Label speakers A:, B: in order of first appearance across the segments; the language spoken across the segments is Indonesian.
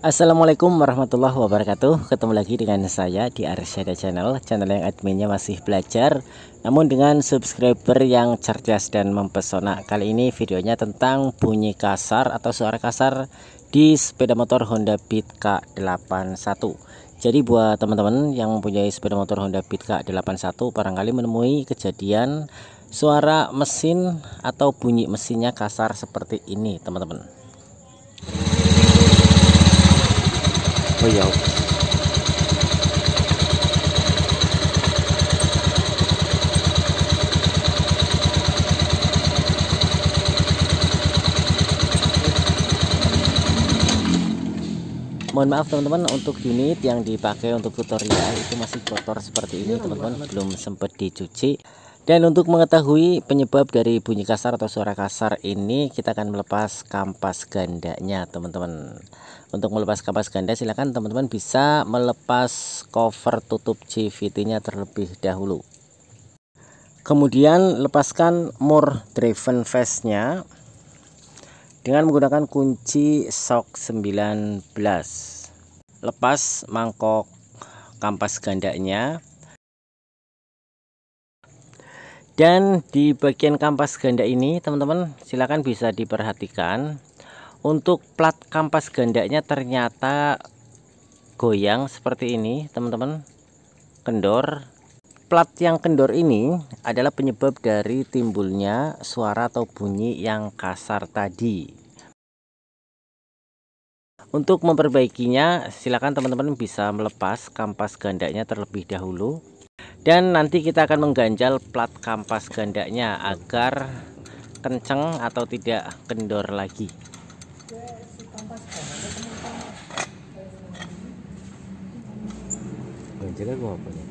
A: Assalamualaikum warahmatullahi wabarakatuh Ketemu lagi dengan saya di Arsyada Channel Channel yang adminnya masih belajar Namun dengan subscriber yang cerdas dan mempesona Kali ini videonya tentang bunyi kasar atau suara kasar Di sepeda motor Honda Beat K81 Jadi buat teman-teman yang mempunyai sepeda motor Honda Beat K81 Barangkali menemui kejadian suara mesin atau bunyi mesinnya kasar seperti ini teman-teman Riau mohon maaf teman-teman untuk unit yang dipakai untuk tutorial itu masih kotor seperti ini teman-teman belum sempat dicuci dan untuk mengetahui penyebab dari bunyi kasar atau suara kasar ini, kita akan melepas kampas gandanya, teman-teman. Untuk melepas kampas ganda, silakan teman-teman bisa melepas cover tutup cvt nya terlebih dahulu. Kemudian lepaskan more driven face-nya dengan menggunakan kunci shock 19. Lepas mangkok kampas gandanya dan di bagian kampas ganda ini teman-teman silakan bisa diperhatikan untuk plat kampas gandanya ternyata goyang seperti ini teman-teman kendor plat yang kendor ini adalah penyebab dari timbulnya suara atau bunyi yang kasar tadi untuk memperbaikinya silakan teman-teman bisa melepas kampas gandanya terlebih dahulu dan nanti kita akan mengganjal plat kampas gandanya agar kenceng atau tidak kendor lagi ganjalnya gua apa nih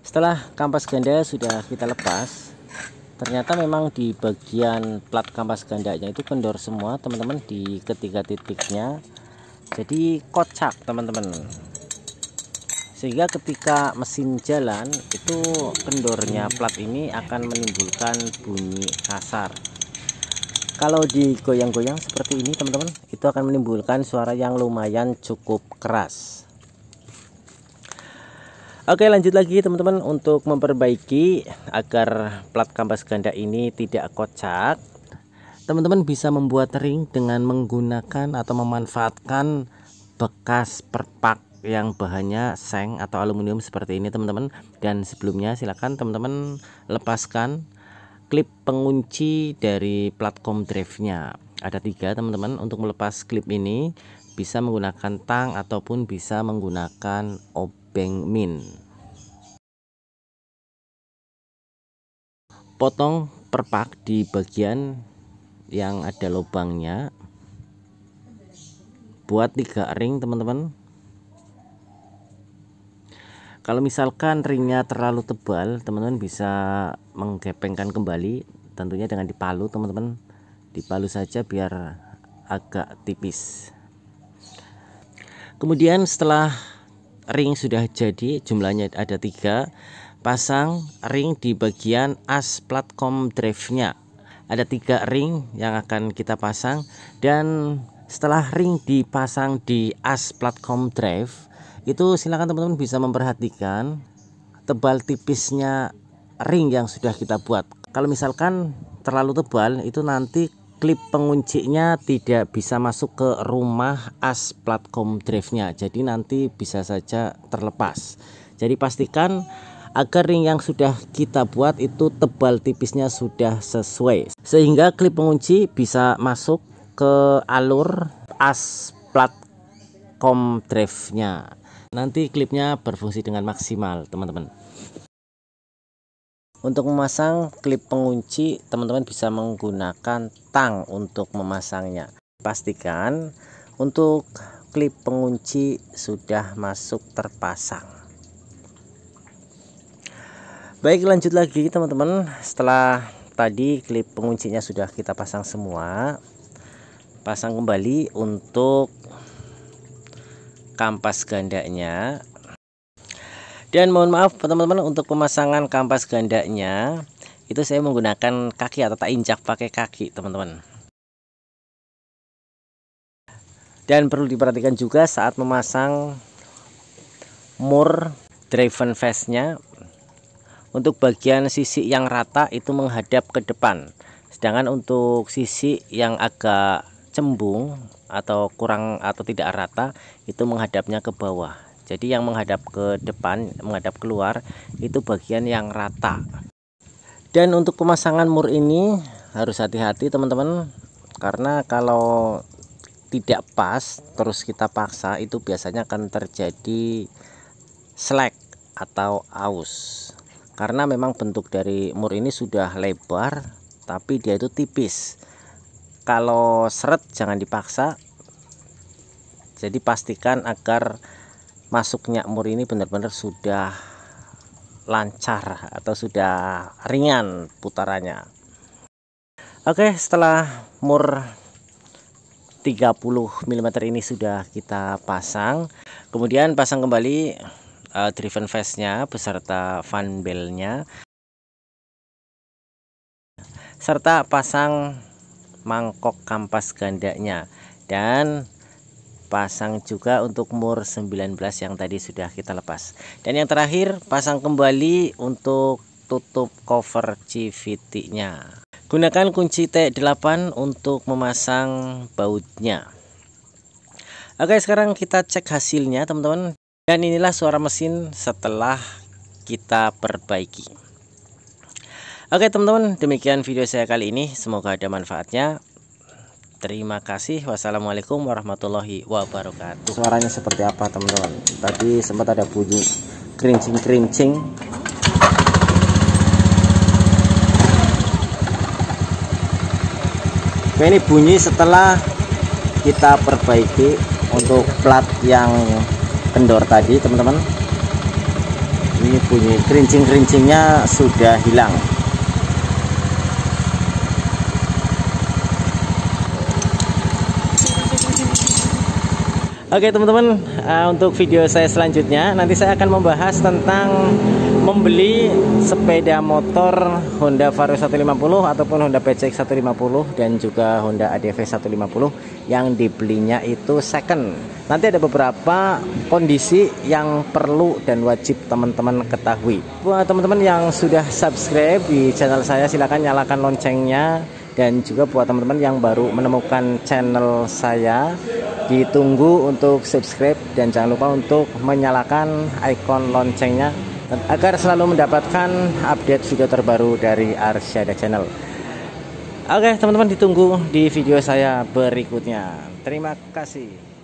A: setelah kampas ganda sudah kita lepas ternyata memang di bagian plat kampas gandanya itu kendor semua teman-teman di ketiga titiknya jadi kocak teman-teman sehingga ketika mesin jalan itu kendornya plat ini akan menimbulkan bunyi kasar kalau digoyang-goyang seperti ini teman-teman itu akan menimbulkan suara yang lumayan cukup keras Oke lanjut lagi teman-teman untuk memperbaiki agar plat kampas ganda ini tidak kocak teman-teman bisa membuat ring dengan menggunakan atau memanfaatkan bekas perpak yang bahannya seng atau aluminium seperti ini teman-teman dan sebelumnya silakan teman-teman lepaskan klip pengunci dari platform drive nya ada tiga teman-teman untuk melepas klip ini bisa menggunakan tang ataupun bisa menggunakan obeng min potong perpak di bagian yang ada lubangnya buat tiga ring teman-teman kalau misalkan ringnya terlalu tebal teman-teman bisa menggepengkan kembali tentunya dengan dipalu teman-teman dipalu saja biar agak tipis kemudian setelah ring sudah jadi jumlahnya ada tiga pasang ring di bagian as platform drive nya ada tiga ring yang akan kita pasang dan setelah ring dipasang di as platform drive itu silakan teman-teman bisa memperhatikan tebal tipisnya ring yang sudah kita buat kalau misalkan terlalu tebal itu nanti klip penguncinya tidak bisa masuk ke rumah as platform drive nya jadi nanti bisa saja terlepas jadi pastikan agar ring yang sudah kita buat itu tebal tipisnya sudah sesuai sehingga klip pengunci bisa masuk ke alur as plat com drive nya nanti klipnya berfungsi dengan maksimal teman-teman untuk memasang klip pengunci teman-teman bisa menggunakan tang untuk memasangnya pastikan untuk klip pengunci sudah masuk terpasang baik lanjut lagi teman-teman setelah tadi klip penguncinya sudah kita pasang semua pasang kembali untuk kampas gandanya dan mohon maaf teman-teman untuk pemasangan kampas gandanya itu saya menggunakan kaki atau tak injak pakai kaki teman-teman dan perlu diperhatikan juga saat memasang mur driven face nya untuk bagian sisi yang rata itu menghadap ke depan. Sedangkan untuk sisi yang agak cembung atau kurang atau tidak rata itu menghadapnya ke bawah. Jadi yang menghadap ke depan, menghadap keluar itu bagian yang rata. Dan untuk pemasangan mur ini harus hati-hati teman-teman karena kalau tidak pas terus kita paksa itu biasanya akan terjadi slack atau aus karena memang bentuk dari mur ini sudah lebar tapi dia itu tipis kalau seret jangan dipaksa jadi pastikan agar masuknya mur ini benar-benar sudah lancar atau sudah ringan putarannya oke setelah mur 30 mm ini sudah kita pasang kemudian pasang kembali uh, driven face-nya beserta fan bell-nya serta pasang mangkok kampas gandanya dan pasang juga untuk mur 19 yang tadi sudah kita lepas dan yang terakhir pasang kembali untuk tutup cover CVT nya gunakan kunci T8 untuk memasang bautnya Oke sekarang kita cek hasilnya teman-teman dan inilah suara mesin setelah kita perbaiki. Oke teman-teman, demikian video saya kali ini. Semoga ada manfaatnya. Terima kasih. Wassalamualaikum warahmatullahi wabarakatuh. Suaranya seperti apa teman-teman? Tadi sempat ada bunyi kerincing-kerincing. ini bunyi setelah kita perbaiki untuk plat yang kendor tadi teman-teman ini bunyi kerincing-kerincingnya sudah hilang Oke teman-teman, eh, untuk video saya selanjutnya nanti saya akan membahas tentang membeli sepeda motor Honda Vario 150 ataupun Honda PCX 150 dan juga Honda ADV 150 yang dibelinya itu second. Nanti ada beberapa kondisi yang perlu dan wajib teman-teman ketahui. Buat teman-teman yang sudah subscribe di channel saya silahkan nyalakan loncengnya dan juga buat teman-teman yang baru menemukan channel saya ditunggu untuk subscribe dan jangan lupa untuk menyalakan icon loncengnya agar selalu mendapatkan update video terbaru dari Arsyada Channel. Oke, teman-teman ditunggu di video saya berikutnya. Terima kasih.